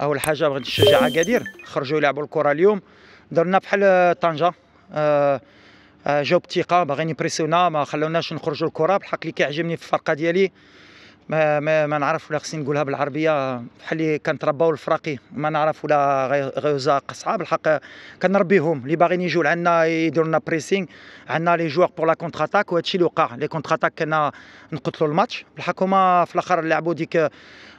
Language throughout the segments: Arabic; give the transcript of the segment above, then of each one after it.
اول حاجه بغيت نشجع اكادير خرجوا يلعبوا الكره اليوم درنا بحال طنجه آه، آه، جاو بالثقه باغيين يبريسيونا ما خلوناش نخرجوا الكره بالحق اللي كيعجبني في الفرقه ديالي ما, ما, ما نعرف ولا خصني نقولها بالعربيه بحال اللي كنترباو الفراقي ما نعرف ولا غيوزا قصعه بالحق كنربيهم اللي باغيين يجيو لعندنا يديروا لنا بريسينغ عندنا لي جوار بور لا كونتر اتاك وهادشي اللي وقع لي كونتر اتاك كنا نقتلوا الماتش بالحق هما في الاخر لعبوا ديك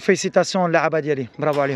Félicitations à Bravo à